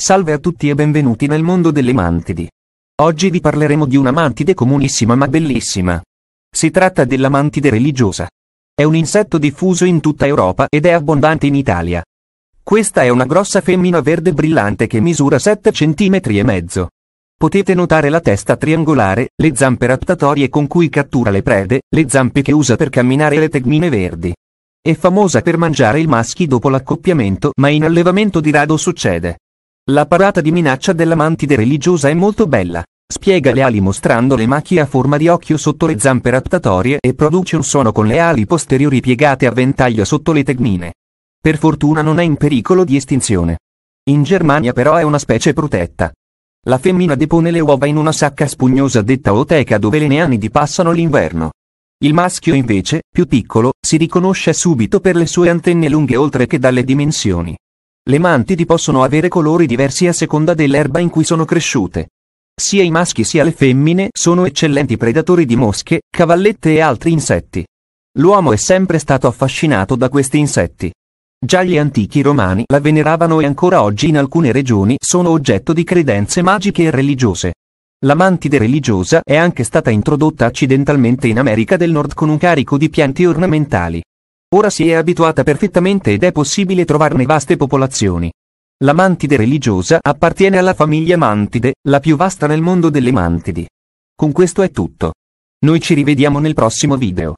Salve a tutti e benvenuti nel mondo delle mantidi. Oggi vi parleremo di una mantide comunissima ma bellissima. Si tratta della mantide religiosa. È un insetto diffuso in tutta Europa ed è abbondante in Italia. Questa è una grossa femmina verde brillante che misura 7 cm e mezzo. Potete notare la testa triangolare, le zampe raptatorie con cui cattura le prede, le zampe che usa per camminare e le tegmine verdi. È famosa per mangiare i maschi dopo l'accoppiamento, ma in allevamento di rado succede. La parata di minaccia della mantide religiosa è molto bella. Spiega le ali mostrando le macchie a forma di occhio sotto le zampe raptatorie e produce un suono con le ali posteriori piegate a ventaglio sotto le tegmine. Per fortuna non è in pericolo di estinzione. In Germania però è una specie protetta. La femmina depone le uova in una sacca spugnosa detta oteca dove le neanidi passano l'inverno. Il maschio invece, più piccolo, si riconosce subito per le sue antenne lunghe oltre che dalle dimensioni. Le mantidi possono avere colori diversi a seconda dell'erba in cui sono cresciute. Sia i maschi sia le femmine sono eccellenti predatori di mosche, cavallette e altri insetti. L'uomo è sempre stato affascinato da questi insetti. Già gli antichi romani la veneravano e ancora oggi in alcune regioni sono oggetto di credenze magiche e religiose. La mantide religiosa è anche stata introdotta accidentalmente in America del Nord con un carico di pianti ornamentali. Ora si è abituata perfettamente ed è possibile trovarne vaste popolazioni. La mantide religiosa appartiene alla famiglia mantide, la più vasta nel mondo delle mantidi. Con questo è tutto. Noi ci rivediamo nel prossimo video.